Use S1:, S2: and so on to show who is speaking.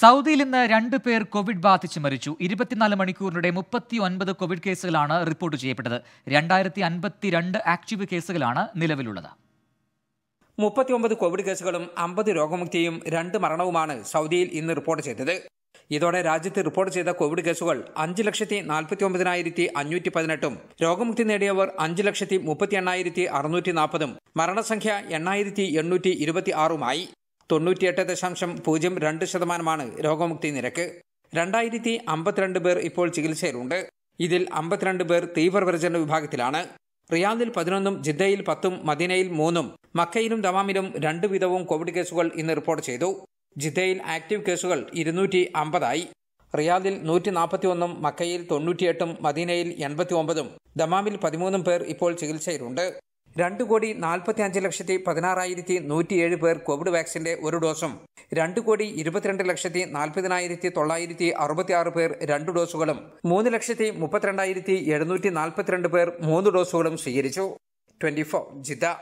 S1: സൗദിയിൽ ഇന്ന് രണ്ട് പേർ കോവിഡ് ബാധിച്ച് മരിച്ചു ഇരുപത്തിനാല് മണിക്കൂറിനിടെ മുപ്പത്തി ഒൻപത് കോവിഡ് കേസുകളാണ് റിപ്പോർട്ട് ചെയ്യപ്പെട്ടത് രണ്ടായിരത്തി അൻപത്തി രണ്ട് ആക്റ്റീവ് കേസുകളാണ് നിലവിലുള്ളത്
S2: മുപ്പത്തിയൊമ്പത് കോവിഡ് കേസുകളും അമ്പത് രോഗമുക്തിയും രണ്ട് മരണവുമാണ് സൗദിയിൽ ഇന്ന് റിപ്പോർട്ട് ചെയ്തത് ഇതോടെ രാജ്യത്ത് റിപ്പോർട്ട് ചെയ്ത കോവിഡ് കേസുകൾ അഞ്ച് ലക്ഷത്തി നാൽപ്പത്തി ഒമ്പതിനായിരത്തി അഞ്ഞൂറ്റി പതിനെട്ടും രോഗമുക്തി നേടിയവർ അഞ്ച് ലക്ഷത്തി മുപ്പത്തി എണ്ണായിരത്തി അറുന്നൂറ്റി നാൽപ്പതും മരണസംഖ്യ എണ്ണായിരത്തി എണ്ണൂറ്റി ഇരുപത്തി ആറുമായി തൊണ്ണൂറ്റിയെട്ട് ദശാംശം പൂജ്യം രണ്ട് ശതമാനമാണ് രോഗമുക്തി നിരക്ക് രണ്ടായിരത്തി അമ്പത്തിരണ്ട് പേർ ഇപ്പോൾ ചികിത്സയിലുണ്ട് ഇതിൽ അമ്പത്തിരണ്ട് പേർ തീവ്രപരിചരണ വിഭാഗത്തിലാണ് റിയാദിൽ പതിനൊന്നും ജിദ്ദയിൽ പത്തും മദീനയിൽ മൂന്നും മക്കയിലും ദമാമിലും രണ്ടു വീതവും കോവിഡ് കേസുകൾ ഇന്ന് റിപ്പോർട്ട് ചെയ്തു ജിദ്ദയിൽ ആക്റ്റീവ് കേസുകൾ ഇരുന്നൂറ്റി അമ്പതായി റിയാദിൽ നൂറ്റി നാൽപ്പത്തിയൊന്നും മക്കയിൽ തൊണ്ണൂറ്റിയെട്ടും മദീനയിൽ എൺപത്തി ഒമ്പതും ദമാമിൽ പതിമൂന്നും പേർ ഇപ്പോൾ ചികിത്സയിലുണ്ട് രണ്ടു കോടി നാൽപ്പത്തി അഞ്ച് ലക്ഷത്തി പതിനാറായിരത്തി നൂറ്റിയേഴ് പേർ കോവിഡ് വാക്സിന്റെ ഒരു ഡോസും രണ്ടു കോടി ഇരുപത്തിരണ്ട് ലക്ഷത്തി നാൽപ്പതിനായിരത്തി തൊള്ളായിരത്തി അറുപത്തിയാറ് പേർ രണ്ട് ഡോസുകളും മൂന്ന് ലക്ഷത്തി മുപ്പത്തിരണ്ടായിരത്തി എഴുന്നൂറ്റി നാൽപ്പത്തിരണ്ട് പേർ മൂന്ന് ഡോസുകളും സ്വീകരിച്ചു ട്വന്റി ഫോർ ജിദ്ദ